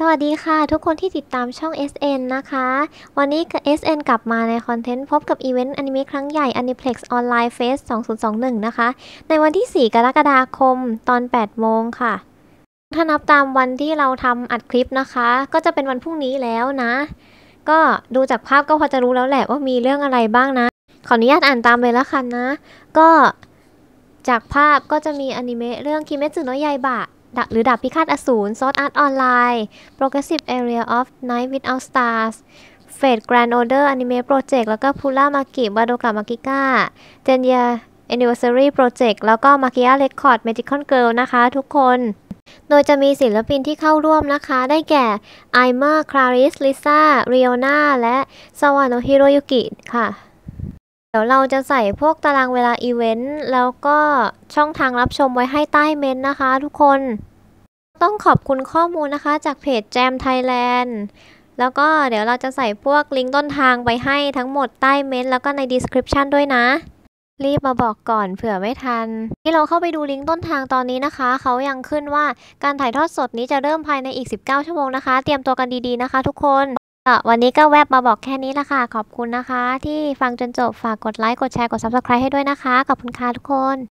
สวัสดีค่ะ ทุกคนที่ติดตามช่อง SN นะคะ วันนี้ SN กลับมาในคอนเทนต์พบกับอีเวนต์อนิเมะครั้งใหญ่ Aniplex Online Fest 2021 นะคะ ในวันที่ 4 กรกฎาคมตอน 8 โมงค่ะถ้านับตามวันที่เราทำอัดคลิปนะคะ ก็จะเป็นวันพรุ่งนี้แล้วนะ ก็ดูจากภาพก็พอจะรู้แล้วแหละว่ามีเรื่องอะไรบ้างนะ ขออนุญาตอ่านตามเลยละกันนะก็จากภาพก็จะมีอนิเมะเรื่องคิเมตสึโนะยายบะดหรือดาบพิฆาตอสูรซอสอาร์ตออนไลน์ Progressive Area of Night Without Stars เฟดแกรนด์ออเดอร์อนิเมะโปรเจกต์แล้วก็พูล่ามากิบาโดกามากิก้าเจนยาแอนนิเวอร์ซารี่โปรเจกต์แล้วก็มาคิอาเรคคอร์ดเมจิคอนเกิลนะคะทุกคน โดยจะมีศิลปินที่เข้าร่วมนะคะ ได้แก่ไอเมอร์คลาริสลิซ่าเรียนาและซาวานโนฮิโรยุกิค่ะเดี๋ยวเราจะใส่พวกตารางเวลาอีเวนต์แล้วก็ช่องทางรับชมไว้ให้ใต้เมนต์นะคะทุกคน ต้องขอบคุณข้อมูลนะคะ จากเพจแจมไทยแลนด์แล้วก็เดี๋ยวเราจะใส่พวกลิงก์ต้นทางไปให้ทั้งหมดใต้เมนต์แล้วก็ใน description ด้วยนะ รีบมาบอกก่อนเผื่อไม่ทันที่เราเข้าไปดูลิงก์ต้นทางตอนนี้นะคะเขายังขึ้นว่าการถ่ายทอดสดนี้จะเริ่มภายในอีก 19 ชั่วโมงนะคะ เตรียมตัวกันดีๆนะคะ ทุกคนวันนี้ก็แวบมาบอกแค่นี้ละค่ะ ขอบคุณนะคะ ที่ฟังจนจบฝากกดไลค์กดแชร์กด Subscribe ให้ด้วยนะคะ ขอบคุณค่ะทุกคน